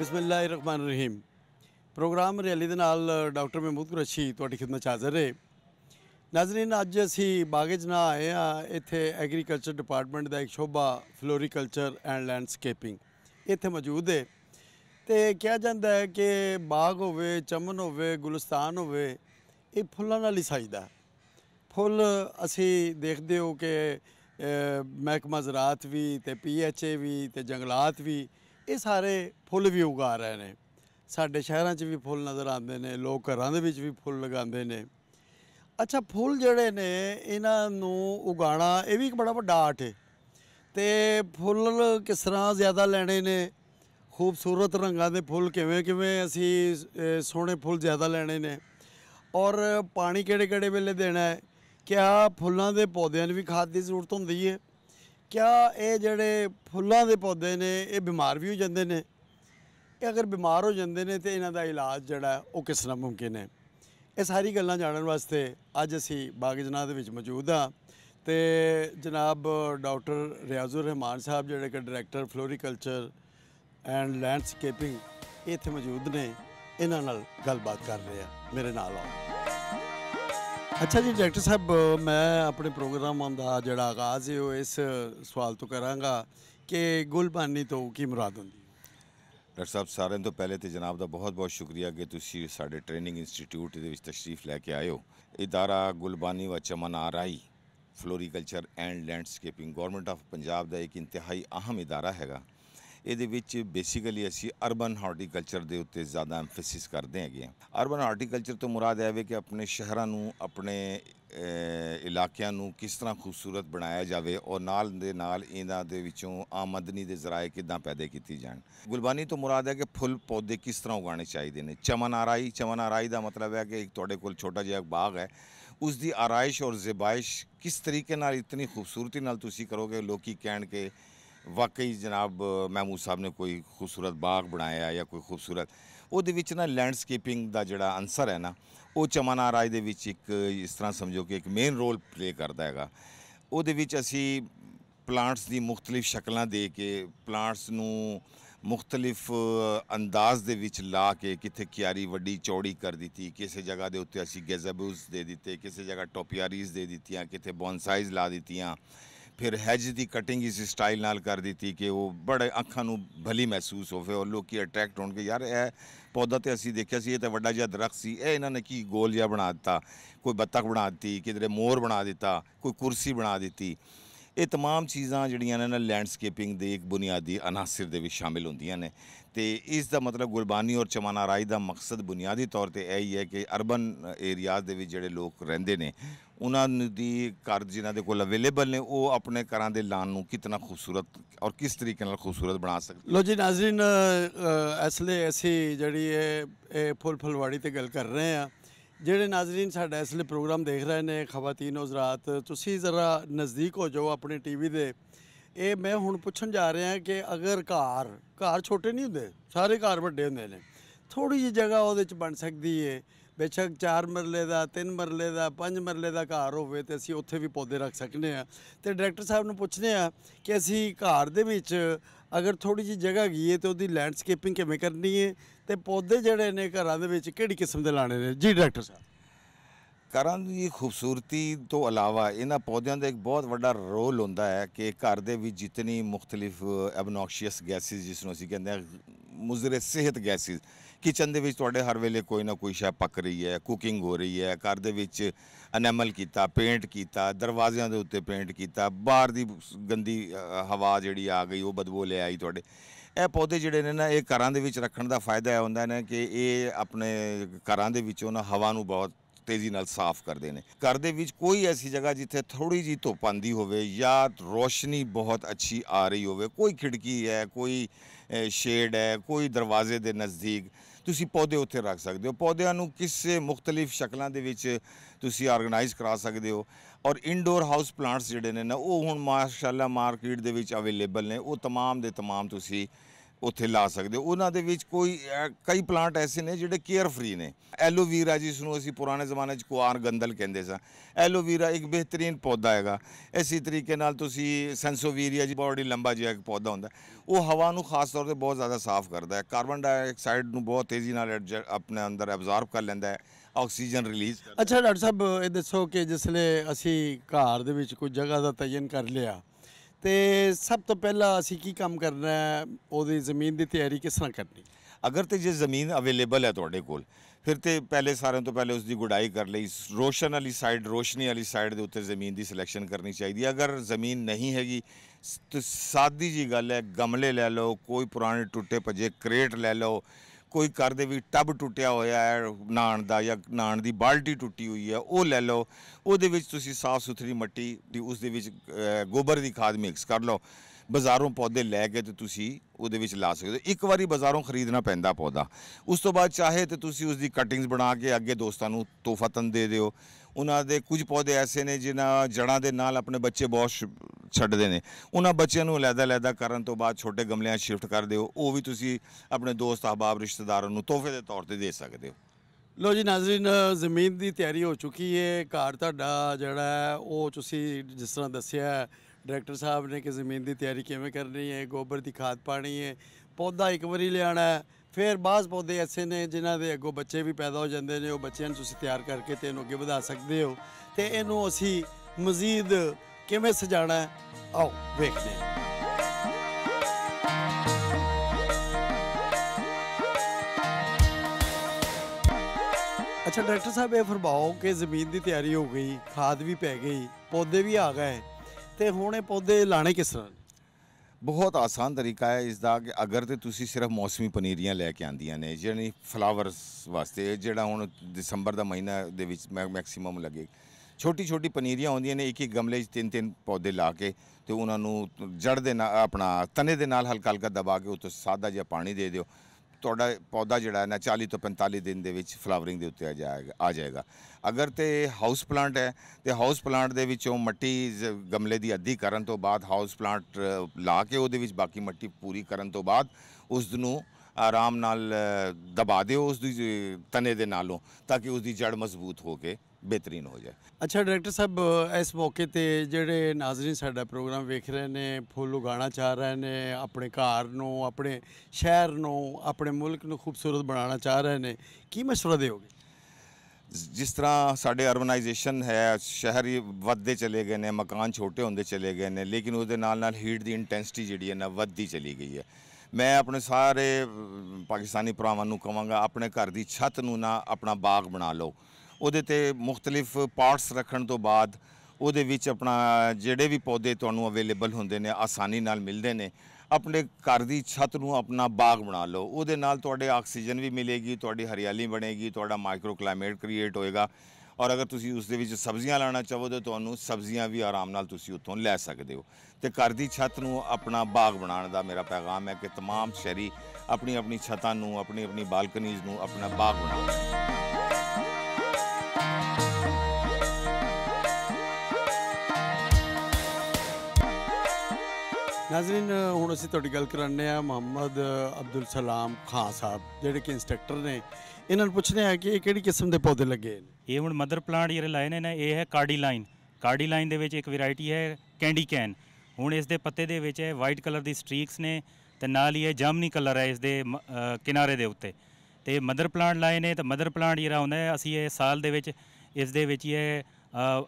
ਬਿਸਮਿਲ੍ਲਾਹਿਰ Rahim programme rally ਦੇ ਨਾਲ doctor Mahmud ਕੁਰਸ਼ੀ ਤੁਹਾਡੀ ਖਿਦਮਤ ਹਾਜ਼ਰ ਹੈ ਨਾਜ਼ਰੀਨ ਅੱਜ ਅਸੀਂ ਬਾਗੇਜਨਾ ਆਏ ਆ ਇੱਥੇ ਐਗਰੀਕਲਚਰ ਡਿਪਾਰਟਮੈਂਟ ਦਾ ਇੱਕ ਸ਼ੋਭਾ ਫਲੋਰੀਕਲਚਰ ਐਂਡ ਲੈਂਡਸਕੇਪਿੰਗ ਇੱਥੇ ਮੌਜੂਦ ਹੈ ਤੇ ਕਿਹਾ ਜਾਂਦਾ ਹੈ ਕਿ ਬਾਗ ਹੋਵੇ ਚਮਨ ਹੋਵੇ ਗੁਲਸਤਾਨ ਹੋਵੇ ਇਹ ਫੁੱਲਾਂ ਨਾਲ ਹੀ ਸਜਦਾ ਫੁੱਲ ਅਸੀਂ ਦੇਖਦੇ ਹੋ ਕਿ ਮਹਿਕਮਾ ਜ਼ਰਾਤ ਵੀ ਤੇ ਪੀਐਚਏ ਵੀ ਤੇ ਜੰਗਲਾਤ ਵੀ ਇਹ ਸਾਰੇ ਫੁੱਲ ਵੀ ਉਗਾ ਰਹੇ ਨੇ ਸਾਡੇ ਸ਼ਹਿਰਾਂ 'ਚ ਵੀ ਫੁੱਲ ਨਜ਼ਰ ਆਉਂਦੇ ਨੇ ਲੋਕ ਘਰਾਂ ਦੇ ਵਿੱਚ ਵੀ ਫੁੱਲ ਲਗਾਉਂਦੇ ਨੇ ਅੱਛਾ ਫੁੱਲ ਜਿਹੜੇ ਨੇ ਇਹਨਾਂ ਨੂੰ ਉਗਾਣਾ ਇਹ ਵੀ ਇੱਕ ਬੜਾ ਵੱਡਾ ਆਰਟ ਹੈ ਤੇ ਫੁੱਲ ਕਿਸ ਤਰ੍ਹਾਂ ਜ਼ਿਆਦਾ ਲੈਣੇ ਨੇ ਖੂਬਸੂਰਤ ਰੰਗਾਂ ਦੇ ਫੁੱਲ ਕਿਵੇਂ ਕਿਵੇਂ ਅਸੀਂ ਸੋਹਣੇ ਫੁੱਲ ਜ਼ਿਆਦਾ ਲੈਣੇ ਨੇ ਔਰ ਪਾਣੀ ਕਿਹੜੇ ਕਿਹੜੇ ਵੇਲੇ ਦੇਣਾ ਹੈ ਕਿਆ ਫੁੱਲਾਂ ਦੇ ਪੌਦਿਆਂ ਨੂੰ ਵੀ ਖਾਦ ਦੀ ਜ਼ਰੂਰਤ ਹੁੰਦੀ ਹੈ ਕਿਆ ਇਹ ਜਿਹੜੇ ਫੁੱਲਾਂ ਦੇ ਪੌਦੇ ਨੇ ਇਹ ਬਿਮਾਰ ਵੀ ਹੋ ਜਾਂਦੇ ਨੇ ਇਹ ਅਗਰ ਬਿਮਾਰ ਹੋ ਜਾਂਦੇ ਨੇ ਤੇ ਇਹਨਾਂ ਦਾ ਇਲਾਜ ਜਿਹੜਾ ਉਹ ਕਿਸ ਤਰ੍ਹਾਂ ਮੁਮਕਿਨ ਹੈ ਇਹ ਸਾਰੀ ਗੱਲਾਂ ਜਾਣਨ ਵਾਸਤੇ ਅੱਜ ਅਸੀਂ ਬਾਗ ਜਨਾਹ ਦੇ ਵਿੱਚ ਮੌਜੂਦ ਆ ਤੇ ਜਨਾਬ ਡਾਕਟਰ ਰਿਆਜ਼ੁਰ ਰਹਿਮਾਨ ਸਾਹਿਬ ਜਿਹੜੇ ਕਿ ਡਾਇਰੈਕਟਰ ਫਲੋਰੀਕਲਚਰ ਐਂਡ ਲੈਂਡਸਕੇਪਿੰਗ ਇੱਥੇ ਮੌਜੂਦ ਨੇ ਇਹਨਾਂ ਨਾਲ ਗੱਲਬਾਤ ਕਰ ਰਹੇ ਆ ਮੇਰੇ ਨਾਲ ਆਓ ਅੱਛਾ ਜੀ ਡਾਕਟਰ ਸਾਹਿਬ ਮੈਂ ਆਪਣੇ ਪ੍ਰੋਗਰਾਮਾਂ ਦਾ ਜਿਹੜਾ ਆਗਾਜ਼ ਹੈ ਉਹ ਇਸ ਸਵਾਲ ਤੋਂ ਕਰਾਂਗਾ ਕਿ ਗੁਲਬਾਨੀ ਤੋਂ ਕੀ ਮੁਰਾਦ ਹੁੰਦੀ ਹੈ ਡਾਕਟਰ ਸਾਹਿਬ ਸਾਰਿਆਂ ਤੋਂ ਪਹਿਲੇ ਤੇ ਜਨਾਬ ਦਾ ਬਹੁਤ-ਬਹੁਤ ਸ਼ੁਕਰੀਆ ਕਿ ਤੁਸੀਂ ਸਾਡੇ ਟ੍ਰੇਨਿੰਗ ਇੰਸਟੀਚਿਊਟ ਦੇ ਵਿੱਚ ਤਸ਼ਰੀਫ ਲੈ ਕੇ ਆਏ ਹੋ ਇਦਾਰਾ ਗੁਲਬਾਨੀ ਵਾ ਚਮਨ ਆਰਾਈ floriculture and landscaping government of Punjab ਦਾ ਇੱਕ ਇੰਤਹਾਈ ਅਹਿਮ ਇਦਾਰਾ ਹੈਗਾ ਇਹਦੇ ਵਿੱਚ ਬੇਸਿਕਲੀ ਅਸੀਂ ਅਰਬਨ ਹਾਰਟੀਕਲਚਰ ਦੇ ਉੱਤੇ ਜ਼ਿਆਦਾ ਐਮਫਸਿਸ ਕਰਦੇ ਹੈਗੇ ਆ ਅਰਬਨ ਹਾਰਟੀਕਲਚਰ ਤੋਂ ਮੁਰਾਦ ਹੈ ਕਿ ਆਪਣੇ ਸ਼ਹਿਰਾਂ ਨੂੰ ਆਪਣੇ ਇਲਾਕਿਆਂ ਨੂੰ ਕਿਸ ਤਰ੍ਹਾਂ ਖੂਬਸੂਰਤ ਬਣਾਇਆ ਜਾਵੇ ਔਰ ਨਾਲ ਦੇ ਨਾਲ ਇਹਨਾਂ ਦੇ ਵਿੱਚੋਂ ਆਮਦਨੀ ਦੇ ਜ਼ਰਾਏ ਕਿਦਾਂ ਪੈਦਾ ਕੀਤੀ ਜਾਣ ਗੁਲਬਾਨੀ ਤੋਂ ਮੁਰਾਦ ਹੈ ਕਿ ਫੁੱਲ ਪੌਦੇ ਕਿਸ ਤਰ੍ਹਾਂ ਉਗਾਉਣੇ ਚਾਹੀਦੇ ਨੇ ਚਮਨ ਆਰਾਈ ਚਮਨ ਆਰਾਈ ਦਾ ਮਤਲਬ ਹੈ ਕਿ ਇੱਕ ਤੁਹਾਡੇ ਕੋਲ ਛੋਟਾ ਜਿਹਾ ਬਾਗ ਹੈ ਉਸ ਦੀ ਆਰਾਇਸ਼ ਔਰ ਜ਼ਬਾਇਸ਼ ਕਿਸ ਤਰੀਕੇ ਨਾਲ ਇਤਨੀ ਖੂਬਸੂਰਤੀ ਨਾਲ ਤੁਸੀਂ ਕਰੋਗੇ ਲੋਕੀ ਕਹਿਣ ਕੇ ਵਾਕਈ ਜਨਾਬ ਮਹਿਮੂਦ ਸਾਹਿਬ ਨੇ ਕੋਈ ਖੂਬਸੂਰਤ ਬਾਗ ਬਣਾਇਆ ਜਾਂ ਕੋਈ ਖੂਬਸੂਰਤ ਉਹਦੇ ਵਿੱਚ ਨਾ ਲੈਂਡਸਕੇਪਿੰਗ ਦਾ ਜਿਹੜਾ ਅੰਸਰ ਹੈ ਨਾ ਉਹ ਚਮਨਾ ਰਾਜ ਦੇ ਵਿੱਚ ਇੱਕ ਇਸ ਤਰ੍ਹਾਂ ਸਮਝੋ ਕਿ ਇੱਕ ਮੇਨ ਰੋਲ ਪਲੇ ਕਰਦਾ ਹੈਗਾ ਉਹਦੇ ਵਿੱਚ ਅਸੀਂ ਪਲਾਂਟਸ ਦੀ ਮੁxtਲਿਫ ਸ਼ਕਲਾਂ ਦੇ ਕੇ ਪਲਾਂਟਸ ਨੂੰ ਮੁxtਲਿਫ ਅੰਦਾਜ਼ ਦੇ ਵਿੱਚ ਲਾ ਕੇ ਕਿਤੇ ਕਿਆਰੀ ਵੱਡੀ ਚੌੜੀ ਕਰ ਦਿੱਤੀ ਕਿਸੇ ਜਗ੍ਹਾ ਦੇ ਉੱਤੇ ਅਸੀਂ ਗੈਜ਼ਬੂਸ ਦੇ ਦਿੱਤੇ ਕਿਸੇ ਜਗ੍ਹਾ ਟੋਪੀਆਰੀਜ਼ ਦੇ ਦਿੱਤੀਆਂ ਕਿਤੇ ਬੌਨਸਾਈਜ਼ ਲਾ ਦਿੱਤੀਆਂ ਫਿਰ ਹੈਜ ਦੀ ਕਟਿੰਗ ਇਸ ਸਟਾਈਲ ਨਾਲ ਕਰ ਦਿੱਤੀ ਕਿ ਉਹ ਬੜੇ ਅੱਖਾਂ ਨੂੰ ਭਲੀ ਮਹਿਸੂਸ ਹੋਵੇ ਔਰ ਲੋਕੀ ਅਟਰੈਕਟ ਹੋਣਗੇ ਯਾਰ ਇਹ ਪੌਦਾ ਤੇ ਅਸੀਂ ਦੇਖਿਆ ਸੀ ਇਹ ਤਾਂ ਵੱਡਾ ਜਿਹਾ ਦਰਖਤ ਸੀ ਇਹ ਇਹਨਾਂ ਨੇ ਕੀ ਗੋਲ ਜਿਹਾ ਬਣਾ ਦਿੱਤਾ ਕੋਈ ਬੱਤਖ ਬਣਾ ਦਿੱਤੀ ਕਿਦਰੇ ਮੋਰ ਬਣਾ ਦਿੱਤਾ ਕੋਈ ਕੁਰਸੀ ਬਣਾ ਦਿੱਤੀ ਇਹ तमाम ਚੀਜ਼ਾਂ ਜਿਹੜੀਆਂ ਨੇ ਨਾ ਲੈਂਡਸਕੇਪਿੰਗ ਦੇ ਇੱਕ ਬੁਨਿਆਦੀ ਅਨਾਸਰ ਦੇ ਵਿੱਚ ਸ਼ਾਮਿਲ ਹੁੰਦੀਆਂ ਨੇ ਤੇ ਇਸ ਦਾ ਮਤਲਬ ਗੁਰਬਾਨੀ ਔਰ ਚਮਾਨਾ ਰਾਈ ਦਾ ਮਕਸਦ ਬੁਨਿਆਦੀ ਤੌਰ ਤੇ ਇਹ ਹੀ ਹੈ ਕਿ ਅਰਬਨ ਏਰੀਆਜ਼ ਦੇ ਵਿੱਚ ਜਿਹੜੇ ਲੋਕ ਰਹਿੰਦੇ ਨੇ ਉਹਨਾਂ ਦੀ ਘਰ ਜਿਨ੍ਹਾਂ ਦੇ ਕੋਲ ਅਵੇਲੇਬਲ ਨੇ ਉਹ ਆਪਣੇ ਘਰਾਂ ਦੇ ਲਾਨ ਨੂੰ ਕਿਤਨਾ ਖੂਬਸੂਰਤ ਔਰ ਕਿਸ ਤਰੀਕੇ ਨਾਲ ਖੂਬਸੂਰਤ ਬਣਾ ਸਕਦੇ ਲੋ ਜੀ ਨਾਜ਼ਰੀਨ ਅਸਲੇ ਅਸੀਂ ਜਿਹੜੀ ਇਹ ਫੁੱਲ ਫਲਵਾੜੀ ਤੇ ਗੱਲ ਕਰ ਰਹੇ ਆ ਜਿਹੜੇ ਨਾਜ਼ਰੀਨ ਸਾਡਾ ਇਸ ਲਈ ਪ੍ਰੋਗਰਾਮ ਦੇਖ ਰਹੇ ਨੇ ਖਵਾਤੀਨ ਹਜ਼ਰਤ ਤੁਸੀਂ ਜ਼ਰਾ ਨਜ਼ਦੀਕ ਹੋ ਜਾਓ ਆਪਣੇ ਟੀਵੀ ਦੇ ਇਹ ਮੈਂ ਹੁਣ ਪੁੱਛਣ ਜਾ ਰਿਹਾ ਕਿ ਅਗਰ ਘਰ ਘਰ ਛੋਟੇ ਨਹੀਂ ਹੁੰਦੇ ਸਾਰੇ ਘਰ ਵੱਡੇ ਹੁੰਦੇ ਨੇ ਥੋੜੀ ਜਿਹੀ ਜਗ੍ਹਾ ਉਹਦੇ ਚ ਬਣ ਸਕਦੀ ਏ ਬੇਸ਼ੱਕ 4 ਮਰਲੇ ਦਾ 3 ਮਰਲੇ ਦਾ 5 ਮਰਲੇ ਦਾ ਘਰ ਹੋਵੇ ਤੇ ਅਸੀਂ ਉੱਥੇ ਵੀ ਪੌਦੇ ਰੱਖ ਸਕਨੇ ਆ ਤੇ ਡਾਇਰੈਕਟਰ ਸਾਹਿਬ ਨੂੰ ਪੁੱਛਨੇ ਆ ਕਿ ਅਸੀਂ ਘਰ ਦੇ ਵਿੱਚ ਅਗਰ ਥੋੜੀ ਜਿਹੀ ਜਗ੍ਹਾ ਗਈਏ ਤੇ ਉਹਦੀ ਲੈਂਡਸਕੇਪਿੰਗ ਕਿਵੇਂ ਕਰਨੀ ਏ ਤੇ ਪੌਦੇ ਜਿਹੜੇ ਨੇ ਘਰਾਂ ਦੇ ਵਿੱਚ ਕਿਹੜੀ ਕਿਸਮ ਦੇ ਲਾਣੇ ਨੇ ਜੀ ਡਾਕਟਰ ਸਾਹਿਬ ਘਰਾਂ ਦੀ ਖੂਬਸੂਰਤੀ ਤੋਂ ਇਲਾਵਾ ਇਹਨਾਂ ਪੌਦਿਆਂ ਦਾ ਇੱਕ ਬਹੁਤ ਵੱਡਾ ਰੋਲ ਹੁੰਦਾ ਹੈ ਕਿ ਘਰ ਦੇ ਵਿੱਚ ਜਿਤਨੀ ਮੁxtਲਿਫ ਐਬਨੋਕਸ਼ੀਅਸ ਗੈਸਿਸ ਜਿਸ ਨੂੰ ਅਸੀਂ ਕਹਿੰਦੇ ਆ ਮੁਜ਼ਰੇ ਸਿਹਤ ਗੈਸਿਸ ਕਿਚਨ ਦੇ ਵਿੱਚ ਤੁਹਾਡੇ ਹਰ ਵੇਲੇ ਕੋਈ ਨਾ ਕੋਈ ਸ਼ੈ ਪੱਕ ਰਹੀ ਹੈ ਕੁਕਿੰਗ ਹੋ ਰਹੀ ਹੈ ਘਰ ਦੇ ਵਿੱਚ ਅਨੈਮਲ ਕੀਤਾ ਪੇਂਟ ਕੀਤਾ ਦਰਵਾਜ਼ਿਆਂ ਦੇ ਉੱਤੇ ਪੇਂਟ ਕੀਤਾ ਬਾਹਰ ਦੀ ਗੰਦੀ ਹਵਾ ਜਿਹੜੀ ਆ ਗਈ ਉਹ ਬਦਬੂ ਲੈ ਆਈ ਤੁਹਾਡੇ ਇਹ ਪੌਦੇ ਜਿਹੜੇ ਨੇ ਨਾ ਇਹ ਘਰਾਂ ਦੇ ਵਿੱਚ ਰੱਖਣ ਦਾ ਫਾਇਦਾ ਇਹ ਹੁੰਦਾ ਨੇ ਕਿ ਇਹ ਆਪਣੇ ਘਰਾਂ ਦੇ ਵਿੱਚੋਂ ਨਾ ਹਵਾ ਨੂੰ ਬਹੁਤ ਤੇਜ਼ੀ ਨਾਲ ਸਾਫ਼ ਕਰਦੇ ਨੇ ਘਰ ਦੇ ਵਿੱਚ ਕੋਈ ਐਸੀ ਜਗ੍ਹਾ ਜਿੱਥੇ ਥੋੜੀ ਜੀ ਧੁੱਪ ਆਂਦੀ ਹੋਵੇ ਜਾਂ ਰੋਸ਼ਨੀ ਬਹੁਤ ਅੱਛੀ ਆ ਰਹੀ ਹੋਵੇ ਕੋਈ ਖਿੜਕੀ ਹੈ ਕੋਈ ਸ਼ੇਡ ਹੈ ਕੋਈ ਦਰਵਾਜ਼ੇ ਦੇ ਨਜ਼ਦੀਕ ਤੁਸੀਂ ਪੌਦੇ ਉੱਥੇ ਰੱਖ ਸਕਦੇ ਹੋ ਪੌਦਿਆਂ ਨੂੰ ਕਿਸੇ ਮੁxtਲਿਫ ਸ਼ਕਲਾਂ ਦੇ ਵਿੱਚ ਤੁਸੀਂ ਆਰਗੇਨਾਈਜ਼ ਕਰਾ ਸਕਦੇ ਹੋ ਔਰ ਇਨਡੋਰ ਹਾਊਸ ਪਲਾਂਟਸ ਜਿਹੜੇ ਨੇ ਨਾ ਉਹ ਹੁਣ ਮਾਸ਼ਾਅੱਲਾ ਮਾਰਕੀਟ ਦੇ ਵਿੱਚ ਅਵੇਲੇਬਲ ਨੇ ਉਹ तमाम ਦੇ तमाम ਤੁਸੀਂ ਉੱਥੇ ਲਾ ਸਕਦੇ ਹੋ ਉਹਨਾਂ ਦੇ ਵਿੱਚ ਕੋਈ ਕਈ ਪਲਾਂਟ ਐਸੇ ਨੇ ਜਿਹੜੇ ਕੇਅਰ ਫ੍ਰੀ ਨੇ ਐਲੋਵੀਰਾ ਜਿਸ ਨੂੰ ਅਸੀਂ ਪੁਰਾਣੇ ਜ਼ਮਾਨੇ 'ਚ ਕੁਆਰ ਗੰਦਲ ਕਹਿੰਦੇ ਸਾਂ ਐਲੋਵੀਰਾ ਇੱਕ ਬਿਹਤਰੀਨ ਪੌਦਾ ਹੈਗਾ ਇਸੇ ਤਰੀਕੇ ਨਾਲ ਤੁਸੀਂ ਸੈਂਸੋਵੀਰੀਆ ਜੀ ਬੋਡੀ ਲੰਬਾ ਜਿਹਾ ਇੱਕ ਪੌਦਾ ਹੁੰਦਾ ਉਹ ਹਵਾ ਨੂੰ ਖਾਸ ਤੌਰ ਤੇ ਬਹੁਤ ਜ਼ਿਆਦਾ ਸਾਫ਼ ਕਰਦਾ ਹੈ ਕਾਰਬਨ ਡਾਈਆਕਸਾਈਡ ਨੂੰ ਬਹੁਤ ਤੇਜ਼ੀ ਨਾਲ ਆਪਣੇ ਅੰਦਰ ਐਬਜ਼ਾਰਬ ਕਰ ਲੈਂਦਾ ਹੈ ਆਕਸੀਜਨ ਰਿਲੀਜ਼ ਅੱਛਾ ਡਾਕਟਰ ਸਾਹਿਬ ਇਹ ਦੱਸੋ ਕਿ ਜਿਸਲੇ ਅਸੀਂ ਘਰ ਦੇ ਵਿੱਚ ਕੋਈ ਜਗ੍ਹਾ ਦਾ ਤੈਅਨ ਕਰ ਲਿਆ ਤੇ ਸਭ ਤੋਂ ਪਹਿਲਾਂ ਅਸੀਂ ਕੀ ਕੰਮ ਕਰਨਾ ਹੈ ਉਹਦੀ ਜ਼ਮੀਨ ਦੀ ਤਿਆਰੀ ਕਿਸ ਤਰ੍ਹਾਂ ਕਰਨੀ ਅਗਰ ਤੇ ਜੇ ਜ਼ਮੀਨ ਅਵੇਲੇਬਲ ਹੈ ਤੁਹਾਡੇ ਕੋਲ ਫਿਰ ਤੇ ਪਹਿਲੇ ਸਾਰਿਆਂ ਤੋਂ ਪਹਿਲੇ ਉਸ ਦੀ ਗੁਡਾਈ ਕਰ ਲਈ ਰੋਸ਼ਨ ਵਾਲੀ ਸਾਈਡ ਰੋਸ਼ਨੀ ਵਾਲੀ ਸਾਈਡ ਦੇ ਉੱਤੇ ਜ਼ਮੀਨ ਦੀ ਸਿਲੈਕਸ਼ਨ ਕਰਨੀ ਚਾਹੀਦੀ ਹੈ ਅਗਰ ਜ਼ਮੀਨ ਨਹੀਂ ਹੈਗੀ ਸਾਦੀ ਜੀ ਗੱਲ ਹੈ ਗਮਲੇ ਲੈ ਲਓ ਕੋਈ ਪੁਰਾਣੇ ਟੁੱਟੇ ਭਜੇ ਕ੍ਰੇਟ ਲੈ ਲਓ ਕੋਈ ਘਰ ਦੇ ਵੀ ਟੱਬ ਟੁੱਟਿਆ ਹੋਇਆ ਹੈ ਨਾਣ ਦਾ ਜਾਂ ਨਾਣ ਦੀ ਬਾਲਟੀ ਟੁੱਟੀ ਹੋਈ ਹੈ ਉਹ ਲੈ ਲਓ ਉਹਦੇ ਵਿੱਚ ਤੁਸੀਂ ਸਾਫ਼ ਸੁਥਰੀ ਮਿੱਟੀ ਦੀ ਉਸ ਦੇ ਵਿੱਚ ਗੋਬਰ ਦੀ ਖਾਦ ਮਿਕਸ ਕਰ ਲਓ ਬਾਜ਼ਾਰੋਂ ਪੌਦੇ ਲੈ ਕੇ ਤੇ ਤੁਸੀਂ ਉਹਦੇ ਵਿੱਚ ਲਾ ਸਕਦੇ ਹੋ ਇੱਕ ਵਾਰੀ ਬਾਜ਼ਾਰੋਂ ਖਰੀਦਣਾ ਪੈਂਦਾ ਪੌਦਾ ਉਸ ਤੋਂ ਬਾਅਦ ਚਾਹੇ ਤੇ ਤੁਸੀਂ ਉਸ ਦੀ ਕਟਿੰਗਸ ਬਣਾ ਕੇ ਅੱਗੇ ਦੋਸਤਾਂ ਨੂੰ ਤੋਹਫਾ ਤਨ ਦੇ ਦਿਓ ਉਹਨਾਂ ਦੇ ਕੁਝ ਪੌਦੇ ਐਸੇ ਨੇ ਜਿਨ੍ਹਾਂ ਜੜਾਂ ਦੇ ਨਾਲ ਆਪਣੇ ਬੱਚੇ ਬਹੁਤ ਛੱਡਦੇ ਨੇ ਉਹਨਾਂ ਬੱਚਿਆਂ ਨੂੰ ਅਲੱਦਾ ਅਲੱਦਾ ਕਰਨ ਤੋਂ ਬਾਅਦ ਛੋਟੇ ਗਮਲਿਆਂ ਸ਼ਿਫਟ ਕਰ ਦਿਓ ਉਹ ਵੀ ਤੁਸੀਂ ਆਪਣੇ ਦੋਸਤ ਆਬਾਬ ਰਿਸ਼ਤੇਦਾਰਾਂ ਨੂੰ ਤੋਹਫੇ ਦੇ ਤੌਰ ਤੇ ਦੇ ਸਕਦੇ ਹੋ ਲੋ ਜੀ ਨਾਜ਼ਰੀਨ ਜ਼ਮੀਨ ਦੀ ਤਿਆਰੀ ਹੋ ਚੁੱਕੀ ਹੈ ਘਰ ਤੁਹਾਡਾ ਜਿਹੜਾ ਉਹ ਤੁਸੀਂ ਜਿਸ ਤਰ੍ਹਾਂ ਦੱਸਿਆ ਡਾਇਰੈਕਟਰ ਸਾਹਿਬ ਨੇ ਕਿ ਜ਼ਮੀਨ ਦੀ ਤਿਆਰੀ ਕਿਵੇਂ ਕਰਨੀ ਹੈ ਗੋਬਰ ਦੀ ਖਾਦ ਪਾਣੀ ਹੈ ਪੌਦਾ ਇੱਕ ਵਾਰੀ ਲਿਆਣਾ ਹੈ ਫਿਰ ਬਾਜ਼ ਪੌਦੇ ਐਸੇ ਨੇ ਜਿਨ੍ਹਾਂ ਦੇ ਅੱਗੋਂ ਬੱਚੇ ਵੀ ਪੈਦਾ ਹੋ ਜਾਂਦੇ ਨੇ ਉਹ ਬੱਚਿਆਂ ਨੂੰ ਤੁਸੀਂ ਤਿਆਰ ਕਰਕੇ ਤੇ ਇਹਨੂੰ ਅੱਗੇ ਵਧਾ ਸਕਦੇ ਹੋ ਤੇ ਇਹਨੂੰ ਅਸੀਂ ਮਜ਼ੀਦ ਕਿਵੇਂ ਸਜਾਣਾ ਆਓ ਵੇਖਦੇ ਹਾਂ ਅੱਛਾ ਡਾਕਟਰ ਸਾਹਿਬ ਇਹ ਫਰਮਾਓ ਕਿ ਜ਼ਮੀਨ ਦੀ ਤਿਆਰੀ ਹੋ ਗਈ ਖਾਦ ਵੀ ਪੈ ਗਈ ਪੌਦੇ ਵੀ ਆ ਗਏ ਤੇ ਹੁਣ ਇਹ ਪੌਦੇ ਲਾਣੇ ਕਿਸ ਤਰ੍ਹਾਂ ਬਹੁਤ ਆਸਾਨ ਤਰੀਕਾ ਹੈ ਇਸ ਦਾ ਕਿ ਅਗਰ ਤੇ ਤੁਸੀਂ ਸਿਰਫ ਮੌਸਮੀ ਪਨੀਰੀਆਂ ਲੈ ਕੇ ਆਂਦੀਆਂ ਨੇ ਜਿਹੜੀ ਫਲਾਵਰਸ ਵਾਸਤੇ ਜਿਹੜਾ ਹੁਣ ਦਸੰਬਰ ਦਾ ਮਹੀਨਾ ਦੇ ਵਿੱਚ ਮੈਕਸਿਮਮ ਲੱਗੇ ਛੋਟੀ ਛੋਟੀ ਪਨੀਰੀਆਂ ਹੁੰਦੀਆਂ ਨੇ ਇੱਕ ਇੱਕ ਗਮਲੇ 'ਚ ਤਿੰਨ ਤਿੰਨ ਪੌਦੇ ਲਾ ਕੇ ਤੇ ਉਹਨਾਂ ਨੂੰ ਜੜ ਦੇ ਨਾਲ ਆਪਣਾ ਤਨੇ ਦੇ ਨਾਲ ਹਲਕਾ ਹਲਕਾ ਦਬਾ ਕੇ ਤੋਂ ਸਾਦਾ ਜਿਹਾ ਪਾਣੀ ਦੇ ਦਿਓ ਤੁਹਾਡਾ ਪੌਦਾ ਜਿਹੜਾ ਹੈ ਨਾ 40 ਤੋਂ 45 ਦਿਨ ਦੇ ਵਿੱਚ ਫਲਾਵਰਿੰਗ ਦੇ ਉੱਤੇ ਆ ਜਾਏਗਾ ਆ ਜਾਏਗਾ ਅਗਰ ਤੇ ਹਾਊਸ ਪਲਾਂਟ ਹੈ ਤੇ ਹਾਊਸ ਪਲਾਂਟ ਦੇ ਵਿੱਚੋਂ ਮੱਟੀ ਗਮਲੇ ਦੀ ਅੱਧੀ ਕਰਨ ਤੋਂ ਬਾਅਦ ਹਾਊਸ ਪਲਾਂਟ ਲਾ ਕੇ ਉਹਦੇ ਵਿੱਚ ਬਾਕੀ ਮੱਟੀ ਪੂਰੀ ਕਰਨ ਤੋਂ ਬਾਅਦ ਉਸ ਨੂੰ ਆਰਾਮ ਨਾਲ ਦਬਾ ਦਿਓ ਉਸ ਦੀ ਤਨੇ ਦੇ ਨਾਲੋਂ ਤਾਂ ਕਿ ਉਸ ਦੀ ਜੜ ਮਜ਼ਬੂਤ ਹੋ ਕੇ ਬਿਹਤਰੀਨ ਹੋ ਜਾਏ ਅੱਛਾ ਡਾਇਰੈਕਟਰ ਸਾਹਿਬ ਇਸ ਮੌਕੇ ਤੇ ਜਿਹੜੇ ਨਾਜ਼ਰੀਨ ਸਾਡਾ ਪ੍ਰੋਗਰਾਮ ਵੇਖ ਰਹੇ ਨੇ ਫੁੱਲ ਉਗਾਣਾ ਚਾਹ ਰਹੇ ਨੇ ਆਪਣੇ ਘਰ ਨੂੰ ਆਪਣੇ ਸ਼ਹਿਰ ਨੂੰ ਆਪਣੇ ਮੁਲਕ ਨੂੰ ਖੂਬਸੂਰਤ ਬਣਾਉਣਾ ਚਾਹ ਰਹੇ ਨੇ ਕੀ ਮਸ਼ਵਰਾ ਦਿਓਗੇ ਜਿਸ ਤਰ੍ਹਾਂ ਸਾਡੇ ਅਰਬਨਾਈਜੇਸ਼ਨ ਹੈ ਸ਼ਹਿਰੀ ਵੱਧਦੇ ਚਲੇ ਗਏ ਨੇ ਮਕਾਨ ਛੋਟੇ ਹੁੰਦੇ ਚਲੇ ਗਏ ਨੇ ਲੇਕਿਨ ਉਹਦੇ ਨਾਲ ਨਾਲ ਹੀਟ ਦੀ ਇੰਟੈਂਸਿਟੀ ਜਿਹੜੀ ਹੈ ਨਾ ਵੱਧਦੀ ਚਲੀ ਗਈ ਹੈ ਮੈਂ ਆਪਣੇ ਸਾਰੇ ਪਾਕਿਸਤਾਨੀ ਭਰਾਵਾਂ ਨੂੰ ਕਹਾਂਗਾ ਆਪਣੇ ਘਰ ਦੀ ਛੱਤ ਨੂੰ ਨਾ ਆਪਣਾ ਬਾਗ ਬਣਾ ਲਓ ਉਹਦੇ ਤੇ ਮੁxtਲਿਫ ਪਾਰਟਸ ਰੱਖਣ ਤੋਂ ਬਾਅਦ ਉਹਦੇ ਵਿੱਚ ਆਪਣਾ ਜਿਹੜੇ ਵੀ ਪੌਦੇ ਤੁਹਾਨੂੰ ਅਵੇਲੇਬਲ ਹੁੰਦੇ ਨੇ ਆਸਾਨੀ ਨਾਲ ਮਿਲਦੇ ਨੇ ਆਪਣੇ ਘਰ ਦੀ ਛੱਤ ਨੂੰ ਆਪਣਾ ਬਾਗ ਬਣਾ ਲਓ ਉਹਦੇ ਨਾਲ ਤੁਹਾਡੇ ਆਕਸੀਜਨ ਵੀ ਮਿਲੇਗੀ ਤੁਹਾਡੀ ਹਰਿਆਲੀ ਬਣੇਗੀ ਤੁਹਾਡਾ ਮਾਈਕਰੋ ਕਲਾਈਮੇਟ ਕ੍ਰੀਏਟ ਹੋਏਗਾ ਔਰ ਅਗਰ ਤੁਸੀਂ ਉਸ ਦੇ ਵਿੱਚ ਸਬਜ਼ੀਆਂ ਲਾਣਾ ਚਾਹੋ ਤਾਂ ਤੁਹਾਨੂੰ ਸਬਜ਼ੀਆਂ ਵੀ ਆਰਾਮ ਨਾਲ ਤੁਸੀਂ ਉੱਥੋਂ ਲੈ ਸਕਦੇ ਹੋ ਤੇ ਘਰ ਦੀ ਛੱਤ ਨੂੰ ਆਪਣਾ ਬਾਗ ਬਣਾਉਣ ਦਾ ਮੇਰਾ ਪੈਗਾਮ ਹੈ ਕਿ तमाम ਸ਼ਹਿਰੀ ਆਪਣੀ ਆਪਣੀ ਛੱਤਾਂ ਨੂੰ ਆਪਣੀ ਆਪਣੀ ਬਾਲਕਨੀਜ਼ ਨੂੰ ਆਪਣਾ ਬਾਗ ਬਣਾਓ ਨਾਜ਼ਰੀਨ ਹੁਣ ਅਸੀਂ ਤੁਹਾਡੀ ਗੱਲ ਕਰਾਨੇ ਆ ਮੁਹੰਮਦ ਅਬਦੁਲ ਸਲਾਮ ਖਾਨ ਸਾਹਿਬ ਜਿਹੜੇ ਕਿ ਇਨਸਟ੍ਰਕਟਰ ਨੇ ਇਹਨਾਂ ਨੂੰ ਪੁੱਛਨੇ ਆ ਕਿ ਇਹ ਕਿਹੜੀ ਕਿਸਮ ਦੇ ਪੌਦੇ ਲੱਗੇ ਨੇ ਇਹ ਹੁਣ ਮਦਰ ਪਲਾਂਟ ਜਿਹੜੇ ਲਾਏ ਨੇ ਨਾ ਇਹ ਹੈ ਕਾਰਡੀ ਲਾਈਨ ਕਾਰਡੀ ਲਾਈਨ ਦੇ ਵਿੱਚ ਇੱਕ ਵੈਰਾਈਟੀ ਹੈ ਕੈਂਡੀ ਕੈਨ ਹੁਣ ਇਸ ਦੇ ਪੱਤੇ ਦੇ ਵਿੱਚ ਹੈ ਵਾਈਟ ਕਲਰ ਦੀ ਸਟ੍ਰੀਕਸ ਨੇ ਤੇ ਨਾਲ ਹੀ ਇਹ ਜਾਮਨੀ ਕਲਰ ਹੈ ਇਸ ਦੇ ਕਿਨਾਰੇ ਦੇ ਉੱਤੇ ਤੇ ਮਦਰ ਪਲਾਂਟ ਲਾਏ ਨੇ ਤੇ ਮਦਰ ਪਲਾਂਟ ਜਿਹੜਾ ਹੁੰਦਾ ਹੈ ਅਸੀਂ ਇਹ ਸਾਲ ਦੇ ਵਿੱਚ ਇਸ ਦੇ ਵਿੱਚ ਇਹ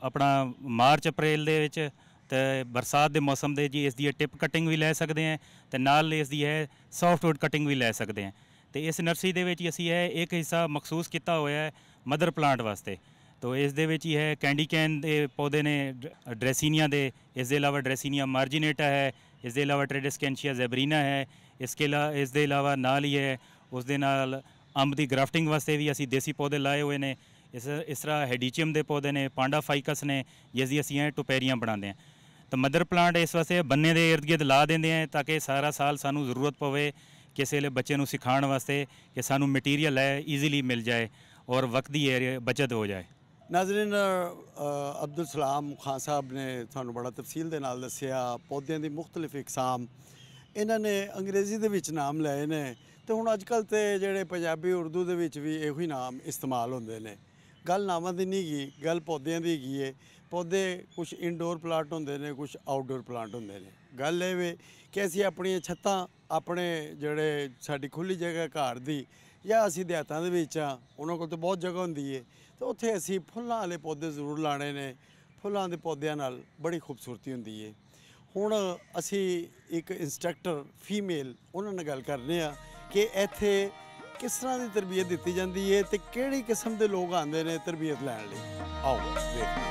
ਆਪਣਾ ਮਾਰਚ ਅਪ੍ਰੈਲ ਦੇ ਵਿੱਚ ਤੇ ਬਰਸਾਤ ਦੇ ਮੌਸਮ ਦੇ ਜੀ ਇਸ ਦੀ ਟਿਪ ਕਟਿੰਗ ਵੀ ਲੈ ਸਕਦੇ ਆ ਤੇ ਨਾਲ ਇਸ ਦੀ ਹੈ ਸੌਫਟ ਵੁੱਡ ਕਟਿੰਗ ਵੀ ਲੈ ਸਕਦੇ ਆ ਤੇ ਇਸ ਨਰਸਰੀ ਦੇ ਵਿੱਚ ਅਸੀਂ ਇਹ ਇੱਕ ਹਿੱਸਾ ਮਖਸੂਸ ਕੀਤਾ ਹੋਇਆ ਹੈ ਮਦਰ ਪਲਾਂਟ ਵਾਸਤੇ ਤੋ ਇਸ ਦੇ ਵਿੱਚ ਹੀ ਹੈ ਕੈਂਡੀ ਕੈਨ ਦੇ ਪੌਦੇ ਨੇ ਡ੍ਰੈਸੀਨੀਆ ਦੇ ਇਸ ਦੇ ਇਲਾਵਾ ਡ੍ਰੈਸੀਨੀਆ ਮਾਰਜੀਨੇਟਾ ਹੈ ਇਸ ਦੇ ਇਲਾਵਾ ਟ੍ਰੇਡਿਸਕੈਂਸ਼ੀਆ ਜ਼ੈਬਰੀਨਾ ਹੈ ਇਸ ਕੇ ਇਸ ਦੇ ਇਲਾਵਾ ਨਾਲ ਹੀ ਹੈ ਉਸ ਦੇ ਨਾਲ ਅੰਬ ਦੀ ਗ੍ਰਾਫਟਿੰਗ ਵਾਸਤੇ ਵੀ ਅਸੀਂ ਦੇਸੀ ਪੌਦੇ ਲਾਏ ਹੋਏ ਨੇ ਇਸ ਇਸ ਤਰ੍ਹਾਂ ਹੈਡੀਚੀਅਮ ਦੇ ਪੌਦੇ ਨੇ ਪਾਂਡਾ ਫਾਈਕਸ ਨੇ ਜਿਸ ਦੀ ਅਸੀਂ ਇਹ ਟੋਪੇਰੀਆਂ ਬਣਾਉਂਦੇ ਹਾਂ ਤਾਂ ਮਦਰ ਪਲਾਂਟ ਇਸ ਵਾਸਤੇ ਬੰਨੇ ਦੇ ird gird ਲਾ ਦਿੰਦੇ ਆ ਤਾਂ ਕਿ ਸਾਰਾ ਸਾਲ ਸਾਨੂੰ ਜ਼ਰੂਰਤ ਪਵੇ ਕਿਸੇ ਲਈ ਬੱਚੇ ਨੂੰ ਸਿਖਾਉਣ ਵਾਸਤੇ ਕਿ ਸਾਨੂੰ ਮਟੀਰੀਅਲ ਹੈ ਈਜ਼ੀਲੀ ਮਿਲ ਜਾਏ ਔਰ ਵਕਤ ਦੀ ਬਚਤ ਹੋ ਜਾਏ ਨਾਜ਼ਰੀਨ ਅਬਦੁਲ ਸਲਾਮ ਖਾਨ ਸਾਹਿਬ ਨੇ ਤੁਹਾਨੂੰ ਬੜਾ ਤਫਸੀਲ ਦੇ ਨਾਲ ਦੱਸਿਆ ਪੌਦਿਆਂ ਦੀ ਮੁxtਲਿਫ ਇਕਸਾਮ ਇਹਨਾਂ ਨੇ ਅੰਗਰੇਜ਼ੀ ਦੇ ਵਿੱਚ ਨਾਮ ਲਏ ਨੇ ਤੇ ਹੁਣ ਅੱਜ ਕੱਲ ਤੇ ਜਿਹੜੇ ਪੰਜਾਬੀ ਉਰਦੂ ਦੇ ਵਿੱਚ ਵੀ ਇਹੋ ਹੀ ਨਾਮ ਇਸਤੇਮਾਲ ਹੁੰਦੇ ਨੇ ਗੱਲ ਨਾਵਾਂ ਦੀ ਨਹੀਂ ਗੀ ਗੱਲ ਪੌਦਿਆਂ ਦੀ ਗੀ ਏ ਪੌਦੇ ਕੁਝ ਇਨਡੋਰ ਪਲਾਂਟ ਹੁੰਦੇ ਨੇ ਕੁਝ ਆਊਟਡੋਰ ਪਲਾਂਟ ਹੁੰਦੇ ਨੇ ਗੱਲ ਇਹ ਵੇ ਕਿ ਅਸੀਂ ਆਪਣੀਆਂ ਛੱਤਾਂ ਆਪਣੇ ਜਿਹੜੇ ਸਾਡੀ ਖੁੱਲੀ ਜਗ੍ਹਾ ਘਰ ਦੀ ਜਾਂ ਅਸੀਂ ਦਿਹਾਤਾਂ ਦੇ ਵਿੱਚ ਆ ਉਹਨਾਂ ਕੋਲ ਤਾਂ ਬਹੁਤ ਜਗ੍ਹਾ ਹੁੰਦੀ ਏ ਤੇ ਉੱਥੇ ਅਸੀਂ ਫੁੱਲਾਂ ਵਾਲੇ ਪੌਦੇ ਜ਼ਰੂਰ ਲਾਣੇ ਨੇ ਫੁੱਲਾਂ ਦੇ ਪੌਦਿਆਂ ਨਾਲ ਬੜੀ ਖੂਬਸੂਰਤੀ ਹੁੰਦੀ ਏ ਹੁਣ ਅਸੀਂ ਇੱਕ ਇਨਸਟ੍ਰਕਟਰ ਫੀਮੇਲ ਉਹਨਾਂ ਨਾਲ ਗੱਲ ਕਰਨੇ ਆ ਕਿ ਇੱਥੇ ਕਿਸ ਤਰ੍ਹਾਂ ਦੀ ਤਰਬੀਅਤ ਦਿੱਤੀ ਜਾਂਦੀ ਏ ਤੇ ਕਿਹੜੀ ਕਿਸਮ ਦੇ ਲੋਕ ਆਉਂਦੇ ਨੇ ਤਰਬੀਅਤ ਲੈਣ ਲਈ ਆਓ ਵੇਖੋ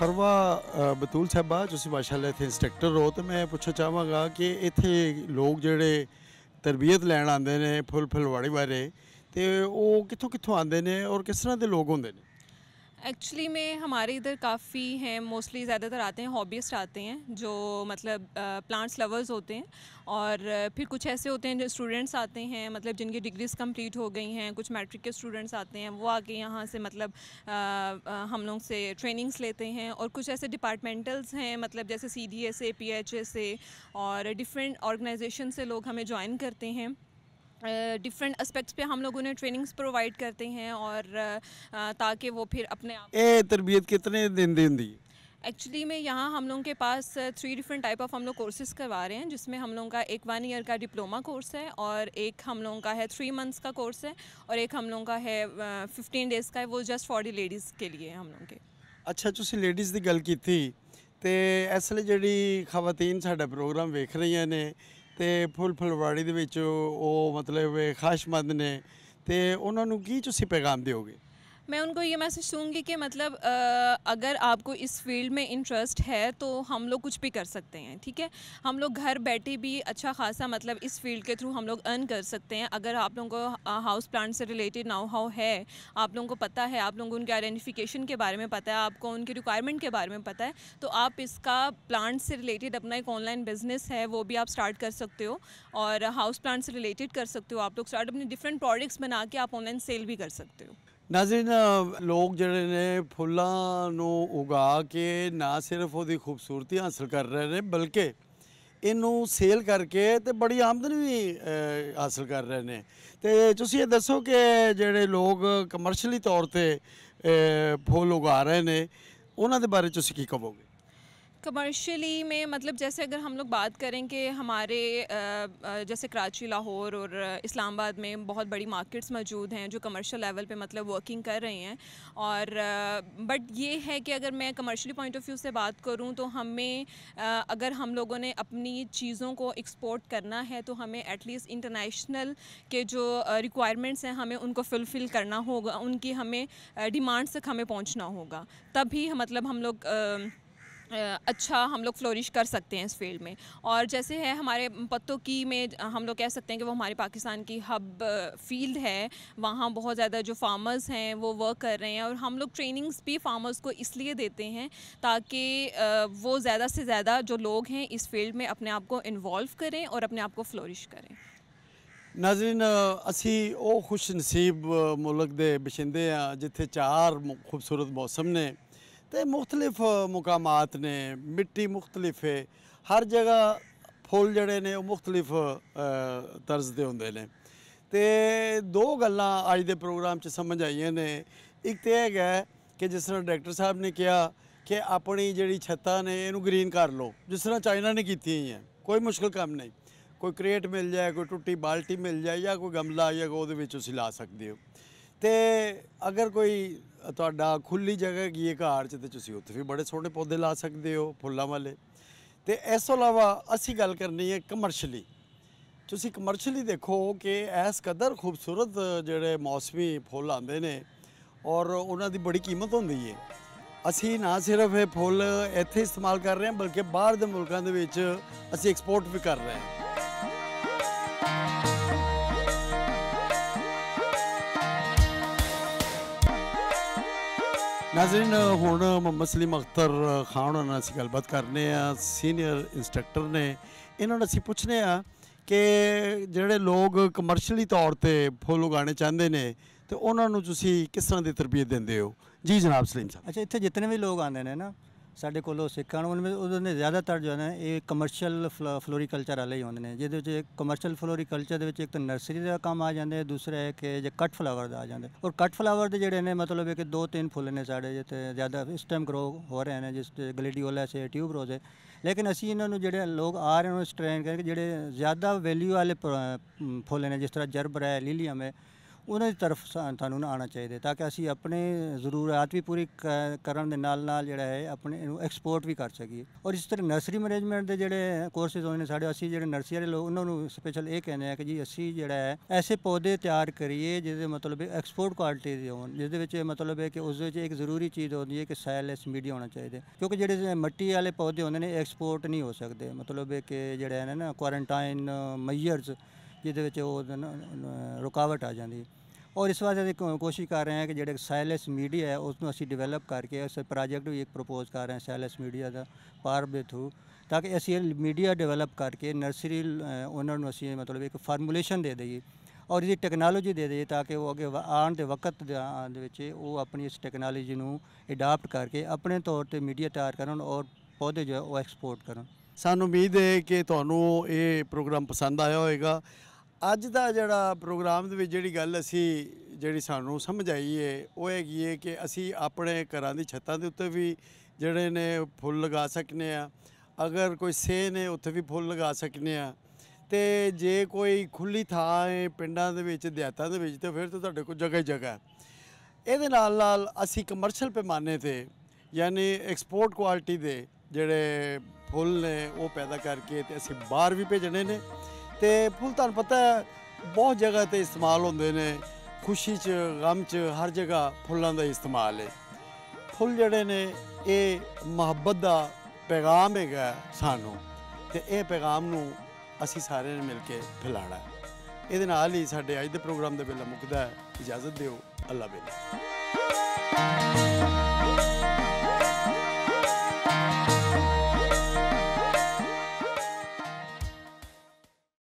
ਸਰਵਾ ਬਤੂਲ ਸਾਹਿਬਾ ਤੁਸੀਂ ਮਾਸ਼ਾਅੱਲਾ ਇੱਥੇ ਇੰਸਟ੍ਰਕਟਰ ਹੋ ਤੇ ਮੈਂ ਪੁੱਛਣਾ ਚਾਹਾਂਗਾ ਕਿ ਇੱਥੇ ਲੋਕ ਜਿਹੜੇ ਤਰਬੀਅਤ ਲੈਣ ਆਉਂਦੇ ਨੇ ਫੁੱਲ ਫਲਵਾੜੀ ਬਾਰੇ ਤੇ ਉਹ ਕਿੱਥੋਂ ਕਿੱਥੋਂ ਆਉਂਦੇ ਨੇ ਔਰ ਕਿਸ ਤਰ੍ਹਾਂ ਦੇ ਲੋਕ ਹੁੰਦੇ ਨੇ एक्चुअली में हमारे इधर काफ़ी हैं मोस्टली ज़्यादातर आते हैं हॉबीस्ट आते हैं जो मतलब प्लांट्स लवर्स होते हैं और फिर कुछ ऐसे होते हैं जो स्टूडेंट्स आते हैं मतलब जिनकी डिग्रीज कंप्लीट हो गई हैं कुछ मैट्रिक के स्टूडेंट्स आते हैं वो आके यहाँ से मतलब आ, आ, हम लोग से ट्रेनिंग्स लेते हैं और कुछ ऐसे डिपार्टमेंटल्स हैं मतलब जैसे C D S A P H S A और डिफरेंट ऑर्गेनाइजेशन से लोग हमें ज्वाइन करते हैं डिफरेंट एस्पेक्ट्स पे हम लोग उन्हें ट्रेनिंग्स प्रोवाइड करते हैं और ताकि वो फिर अपने आप तरबियत कितने दिन दिन दी एक्चुअली में यहाँ हम लोगों के पास थ्री डिफरेंट टाइप ऑफ हम लोग कोर्सेज़ करवा रहे हैं जिसमें हम लोगों का एक वन ईयर का डिप्लोमा कोर्स है और एक हम लोगों का है थ्री मंथ्स का कोर्स है और एक हम लोगों का है फिफ्टीन डेज़ का है वो जस्ट फॉर दी लेडीज़ के लिए हम लोगों के अच्छा तुम लेडीज़ की गल की थी तो इसलिए जी खातन ਸਾਡਾ प्रोग्राम वेख रही ने ਤੇ ਫੁੱਲ ਫੁਲਵਾੜੀ ਦੇ ਵਿੱਚ ਉਹ ਮਤਲਬ ਖਾਸ਼ਮੰਦ ਨੇ ਤੇ ਉਹਨਾਂ ਨੂੰ ਕੀ ਤੁਸੀਂ ਪੈਗਾਮ ਦਿਓਗੇ मैं उनको ये मैसेज दूँगी कि मतलब आ, अगर आपको इस फील्ड में इंटरेस्ट है तो हम लोग कुछ भी कर सकते हैं ठीक है हम लोग घर बैठे भी अच्छा खासा मतलब इस फील्ड के थ्रू हम लोग अर्न कर सकते हैं अगर आप लोगों को हाउस प्लांट से रिलेटेड नाउ हाउ है आप लोगों को पता है आप लोगों को उनके आइडेंटिफिकेशन के बारे में पता है आपको उनके रिक्वायरमेंट के बारे में पता है तो आप इसका प्लांट से रिलेटेड अपना एक ऑनलाइन बिजनेस है वो भी आप स्टार्ट कर सकते हो और हाउस प्लांट से रिलेटेड कर सकते हो आप लोग स्टार्ट अपने डिफरेंट प्रोडक्ट्स बना के आप ऑनलाइन सेल भी कर सकते हो ਨਾਜ਼ਰੀਨ ਲੋਕ ਜਿਹੜੇ ਨੇ ਫੁੱਲਾਂ ਨੂੰ ਉਗਾ ਕੇ ਨਾ ਸਿਰਫ ਉਹਦੀ ਖੂਬਸੂਰਤੀ ਹਾਸਲ ਕਰ ਰਹੇ ਨੇ ਬਲਕਿ ਇਹਨੂੰ ਸੇਲ ਕਰਕੇ ਤੇ ਬੜੀ ਆਮਦਨ ਵੀ ਹਾਸਲ ਕਰ ਰਹੇ ਨੇ ਤੇ ਤੁਸੀਂ ਇਹ ਦੱਸੋ ਕਿ ਜਿਹੜੇ ਲੋਕ ਕਮਰਸ਼ੀਅਲੀ ਤੌਰ ਤੇ ਫੁੱਲ ਉਗਾ ਰਹੇ ਨੇ ਉਹਨਾਂ ਦੇ ਬਾਰੇ ਤੁਸੀਂ ਕੀ ਕਹੋਗੇ कमर्शियली में मतलब जैसे अगर हम लोग बात करें कि हमारे जैसे कराची लाहौर और इस्लामाबाद में बहुत बड़ी मार्केट्स मौजूद हैं जो कमर्शियल लेवल पे मतलब वर्किंग कर रहे हैं और बट ये है कि अगर मैं कमर्शली पॉइंट ऑफ व्यू से बात करूं तो हमें अगर हम लोगों ने अपनी चीज़ों को एक्सपोर्ट करना है तो हमें एटलीस्ट इंटरनेशनल के जो रिक्वायरमेंट्स हैं हमें उनको फुलफ़िल करना होगा उनकी हमें डिमांड्स तक हमें पहुँचना होगा तभी मतलब हम लोग अच्छा हम लोग फ्लोरिश कर सकते हैं इस फील्ड में और जैसे है हमारे पत्तों की में हम लोग कह सकते हैं कि वो हमारे पाकिस्तान की हब फील्ड है वहाँ बहुत ज़्यादा जो फार्मर्स हैं वो वर्क कर रहे हैं और हम लोग ट्रेनिंग्स भी फार्मर्स को इसलिए देते हैं ताकि वो ज़्यादा से ज़्यादा जो लोग हैं इस फील्ड में अपने आप को इन्वॉल्व करें और अपने आप को फ्लोरिश करें नाजरीन असी वो खुश नसीब मुल्क ਦੇ ਬਸ਼ਿੰਦੇ जिते चार खूबसूरत मौसम ने ਤੇ ਮੁxtਲਿਫ ਮੁਕਾਮਾਤ ਨੇ ਮਿੱਟੀ ਮੁxtਲਿਫ ਹੈ ਹਰ ਜਗ੍ਹਾ ਫੁੱਲ ਜਿਹੜੇ ਨੇ ਉਹ ਮੁxtਲਿਫ ਤਰਜ਼ ਦੇ ਹੁੰਦੇ ਨੇ ਤੇ ਦੋ ਗੱਲਾਂ ਅੱਜ ਦੇ ਪ੍ਰੋਗਰਾਮ 'ਚ ਸਮਝ ਆਈਆਂ ਨੇ ਇੱਕ ਤੇ ਹੈਗਾ ਕਿ ਜਿਸ ਤਰ੍ਹਾਂ ਡਾਇਰੈਕਟਰ ਸਾਹਿਬ ਨੇ ਕਿਹਾ ਕਿ ਆਪਣੀ ਜਿਹੜੀ ਛੱਤਾਂ ਨੇ ਇਹਨੂੰ ਗ੍ਰੀਨ ਕਰ ਲਓ ਜਿਸ ਤਰ੍ਹਾਂ ਚਾਈਨਾ ਨੇ ਕੀਤੀ ਹੈ ਕੋਈ ਮੁਸ਼ਕਲ ਕੰਮ ਨਹੀਂ ਕੋਈ ਕ੍ਰੇਟ ਮਿਲ ਜਾਏ ਕੋਈ ਟੁੱਟੀ ਬਾਲਟੀ ਮਿਲ ਜਾਏ ਜਾਂ ਕੋਈ ਗਮਲਾ ਜਾਂ ਉਹਦੇ ਵਿੱਚ ਤੁਸੀਂ ਲਾ ਸਕਦੇ ਹੋ ਤੇ ਅਗਰ ਕੋਈ ਤੁਹਾਡਾ ਖੁੱਲੀ ਜਗ੍ਹਾ ਕੀ ਹੈ ਘਰ 'ਚ ਤੇ ਤੁਸੀਂ ਉੱਥੇ ਵੀ ਬੜੇ ਸੋਹਣੇ ਪੌਦੇ ਲਾ ਸਕਦੇ ਹੋ ਫੁੱਲਾਂ ਵਾਲੇ ਤੇ ਇਸ ਤੋਂ ਇਲਾਵਾ ਅਸੀਂ ਗੱਲ ਕਰਨੀ ਹੈ ਕਮਰਸ਼ੀਅਲੀ ਤੁਸੀਂ ਕਮਰਸ਼ੀਅਲੀ ਦੇਖੋ ਕਿ ਇਸ ਕਦਰ ਖੂਬਸੂਰਤ ਜਿਹੜੇ ਮੌਸਮੀ ਫੁੱਲ ਆਉਂਦੇ ਨੇ ਔਰ ਉਹਨਾਂ ਦੀ ਬੜੀ ਕੀਮਤ ਹੁੰਦੀ ਹੈ ਅਸੀਂ ਨਾ ਸਿਰਫ ਇਹ ਫੁੱਲ ਇੱਥੇ ਇਸਤੇਮਾਲ ਕਰ ਰਹੇ ਹਾਂ ਬਲਕਿ ਬਾਹਰ ਦੇ ਮੁਲਕਾਂ ਦੇ ਵਿੱਚ ਅਸੀਂ ਐਕਸਪੋਰਟ ਵੀ ਕਰ ਰਹੇ ਹਾਂ ਨਾਜ਼ਰੀਨ ਹੁਣ ਮੁਹੰਮਦ ਸਲੀਮ ਅਖਤਰ ਖਾਨ ਨਾਲ ਅਸੀਂ ਗੱਲਬਾਤ ਕਰਨੇ ਆ ਸੀਨੀਅਰ ਇਨਸਟ੍ਰਕਟਰ ਨੇ ਇਹਨਾਂ ਨੂੰ ਅਸੀਂ ਪੁੱਛਨੇ ਆ ਕਿ ਜਿਹੜੇ ਲੋਕ ਕਮਰਸ਼ੀਅਲੀ ਤੌਰ ਤੇ ਫੁੱਲ ਉਗਾਣੇ ਚਾਹੁੰਦੇ ਨੇ ਤੇ ਉਹਨਾਂ ਨੂੰ ਤੁਸੀਂ ਕਿਸ ਤਰ੍ਹਾਂ ਦੀ ਤਰਬੀਅਤ ਦਿੰਦੇ ਹੋ ਜੀ ਜਨਾਬ ਸਲੀਮ ਸਾਹਿਬ ਅੱਛਾ ਇੱਥੇ ਜਿੰਨੇ ਵੀ ਲੋਕ ਆਉਂਦੇ ਨੇ ਨਾ ਸਾਡੇ ਕੋਲੋਂ ਸਿੱਖਣ ਉਹਨਾਂ ਉਹਨਾਂ ਨੇ ਜ਼ਿਆਦਾਤਰ ਜੋ ਹੈ ਇਹ ਕਮਰਸ਼ੀਅਲ ਫਲੋਰੀਕਲਚਰ ਵਾਲੇ ਹੀ ਹੁੰਦੇ ਨੇ ਜਿਹਦੇ ਵਿੱਚ ਕਮਰਸ਼ੀਅਲ ਫਲੋਰੀਕਲਚਰ ਦੇ ਵਿੱਚ ਇੱਕ ਤਾਂ ਨਰਸਰੀ ਦਾ ਕੰਮ ਆ ਜਾਂਦਾ ਹੈ ਦੂਸਰਾ ਹੈ ਕਿ ਜੇ ਕਟ ਫਲਾਵਰ ਦਾ ਆ ਜਾਂਦਾ ਔਰ ਕਟ ਫਲਾਵਰ ਦੇ ਜਿਹੜੇ ਨੇ ਮਤਲਬ ਹੈ ਕਿ ਦੋ ਤਿੰਨ ਫੁੱਲ ਨੇ ਸਾਡੇ ਜਿੱਥੇ ਜ਼ਿਆਦਾ ਇਸ ਟਾਈਮ ਗਰੋ ਹੋ ਰਹੇ ਨੇ ਜਿਸ ਗਲੇਡੀਓਲਾ ਸੇ ਟਿਊਬ ਰੋਜ਼ ਹੈ ਲੇਕਿਨ ਅਸੀਂ ਇਹਨਾਂ ਨੂੰ ਜਿਹੜੇ ਲੋਕ ਆ ਰਹੇ ਨੇ ਸਟ੍ਰੇਨ ਕਰਕੇ ਜਿਹੜੇ ਜ਼ਿਆਦਾ ਵੈਲਿਊ ਵਾਲੇ ਫੁੱਲ ਨੇ ਜਿਸ ਤਰ੍ਹਾਂ ਜਰਬਰਾ ਹੈ ਲੀਲੀਅਮ ਹੈ ਉਹਨਾਂ ਦੀ ਤਰਫ ਤੁਹਾਨੂੰ ਨਾ ਆਣਾ ਚਾਹੀਦਾ ਤਾਂ ਕਿ ਅਸੀਂ ਆਪਣੇ ਜ਼ਰੂਰਤ ਵੀ ਪੂਰੀ ਕਰਨ ਦੇ ਨਾਲ ਨਾਲ ਜਿਹੜਾ ਹੈ ਆਪਣੇ ਇਹਨੂੰ ਐਕਸਪੋਰਟ ਵੀ ਕਰ ਸਕੀਏ ਔਰ ਇਸ ਤਰ੍ਹਾਂ ਨਰਸਰੀ ਮੈਨੇਜਮੈਂਟ ਦੇ ਜਿਹੜੇ ਕੋਰਸਸ ਹੋਏ ਨੇ ਸਾਡੇ ਅਸੀਂ ਜਿਹੜੇ ਨਰਸਰੀ ਵਾਲੇ ਲੋਕ ਉਹਨਾਂ ਨੂੰ ਸਪੈਸ਼ਲ ਇਹ ਕਹਿੰਦੇ ਆ ਕਿ ਜੀ ਅਸੀਂ ਜਿਹੜਾ ਹੈ ਐਸੇ ਪੌਦੇ ਤਿਆਰ ਕਰੀਏ ਜਿਹਦੇ ਮਤਲਬ ਐਕਸਪੋਰਟ ਕੁਆਲਿਟੀ ਦੇ ਹੋਣ ਜਿਸ ਦੇ ਵਿੱਚ ਇਹ ਮਤਲਬ ਹੈ ਕਿ ਉਸ ਵਿੱਚ ਇੱਕ ਜ਼ਰੂਰੀ ਚੀਜ਼ ਹੁੰਦੀ ਹੈ ਕਿ ਸੈਲਸ ਮੀਡੀਆ ਹੋਣਾ ਚਾਹੀਦਾ ਕਿਉਂਕਿ ਜਿਹੜੇ ਮਿੱਟੀ ਵਾਲੇ ਪੌਦੇ ਹੁੰਦੇ ਨੇ ਐਕਸਪੋਰਟ ਨਹੀਂ ਹੋ ਸਕਦੇ ਮਤਲਬ ਕਿ ਜਿਹੜਾ ਹੈ ਨਾ ਕੁਆਰੰਟਾਈਨ ਮਈਅਰਸ ਜਿਹਦੇ ਵਿੱਚ ਉਹ ਰੁਕਾਵਟ ਆ ਜਾਂਦੀ ਔਰ ਇਸ ਵਾਰ ਅਸੀਂ ਕੋਸ਼ਿਸ਼ ਕਰ ਰਹੇ ਹਾਂ ਕਿ ਜਿਹੜੇ ਸਾਇਲੈਂਸ ਮੀਡੀਆ ਹੈ ਉਸ ਨੂੰ ਅਸੀਂ ਡਿਵੈਲਪ ਕਰਕੇ ਇਸ ਪ੍ਰੋਜੈਕਟ ਵੀ ਇੱਕ ਪ੍ਰੋਪੋਜ਼ ਕਰ ਰਹੇ ਹਾਂ ਸਾਇਲੈਂਸ ਮੀਡੀਆ ਦਾ ਪਾਰ ਦੇ ਥਰੂ ਤਾਂ ਕਿ ਅਸੀਂ ਮੀਡੀਆ ਡਿਵੈਲਪ ਕਰਕੇ ਨਰਸਰੀ ਓਨਰ ਨੂੰ ਅਸੀਂ ਮਤਲਬ ਇੱਕ ਫਾਰਮੂਲੇਸ਼ਨ ਦੇ ਦਈਏ ਔਰ ਇਹਦੀ ਟੈਕਨੋਲੋਜੀ ਦੇ ਦਈਏ ਤਾਂ ਕਿ ਉਹ ਅੱਗੇ ਆਉਣ ਦੇ ਵਕਤ ਦੇ ਵਿੱਚ ਉਹ ਆਪਣੀ ਇਸ ਟੈਕਨੋਲੋਜੀ ਨੂੰ ਅਡਾਪਟ ਕਰਕੇ ਆਪਣੇ ਤੌਰ ਤੇ ਮੀਡੀਆ ਤਿਆਰ ਕਰਨ ਔਰ ਪੌਦੇ ਜੋ ਉਹ ਐਕਸਪੋਰਟ ਕਰਨ ਸਾਨੂੰ ਉਮੀਦ ਹੈ ਕਿ ਤੁਹਾਨੂੰ ਇਹ ਪ੍ਰੋਗਰਾਮ ਪਸੰਦ ਆਇਆ ਹੋਵੇਗਾ ਅੱਜ ਦਾ ਜਿਹੜਾ ਪ੍ਰੋਗਰਾਮ ਦੇ ਵਿੱਚ ਜਿਹੜੀ ਗੱਲ ਅਸੀਂ ਜਿਹੜੀ ਸਾਨੂੰ ਸਮਝ ਆਈ ਏ ਉਹ ਹੈਗੀ ਏ ਕਿ ਅਸੀਂ ਆਪਣੇ ਘਰਾਂ ਦੀ ਛੱਤਾਂ ਦੇ ਉੱਤੇ ਵੀ ਜਿਹੜੇ ਨੇ ਫੁੱਲ ਲਗਾ ਸਕਨੇ ਆ ਅਗਰ ਕੋਈ ਸੇ ਨੇ ਉੱਥੇ ਵੀ ਫੁੱਲ ਲਗਾ ਸਕਨੇ ਆ ਤੇ ਜੇ ਕੋਈ ਖੁੱਲੀ ਥਾਂ ਹੈ ਪਿੰਡਾਂ ਦੇ ਵਿੱਚ ਦਿਹਾਤਾਂ ਦੇ ਵਿੱਚ ਤੇ ਫਿਰ ਤਾਂ ਤੁਹਾਡੇ ਕੋਲ ਜਗ੍ਹਾ ਜਗ੍ਹਾ ਇਹਦੇ ਨਾਲ ਨਾਲ ਅਸੀਂ ਕਮਰਸ਼ੀਅਲ ਪੈਮਾਨੇ ਤੇ ਯਾਨੀ ਐਕਸਪੋਰਟ ਕੁਆਲਿਟੀ ਦੇ ਜਿਹੜੇ ਫੁੱਲ ਨੇ ਉਹ ਪੈਦਾ ਕਰਕੇ ਤੇ ਅਸੀਂ ਬਾਹਰ ਵੀ ਭੇਜਣੇ ਨੇ ਤੇ ਫੁੱਲ ਤਾਂ ਪਤਾ ਬਹੁਤ ਜਗ੍ਹਾ ਤੇ ਇਸਤੇਮਾਲ ਹੁੰਦੇ ਨੇ ਖੁਸ਼ੀ 'ਚ ਗਮ 'ਚ ਹਰ ਜਗ੍ਹਾ ਫੁੱਲਾਂ ਦਾ ਇਸਤੇਮਾਲ ਹੈ ਫੁੱਲ ਜਿਹੜੇ ਨੇ ਇਹ ਮੁਹੱਬਤ ਦਾ ਪੈਗਾਮ ਹੈਗਾ ਸਾਨੂੰ ਤੇ ਇਹ ਪੈਗਾਮ ਨੂੰ ਅਸੀਂ ਸਾਰਿਆਂ ਨੇ ਮਿਲ ਕੇ ਫੈਲਾਣਾ ਹੈ ਇਹਦੇ ਨਾਲ ਹੀ ਸਾਡੇ ਅੱਜ ਦੇ ਪ੍ਰੋਗਰਾਮ ਦਾ ਵੇਲਾ ਮੁੱਕਦਾ ਹੈ ਇਜਾਜ਼ਤ ਦਿਓ ਅੱਲਾ ਬੇਲਾ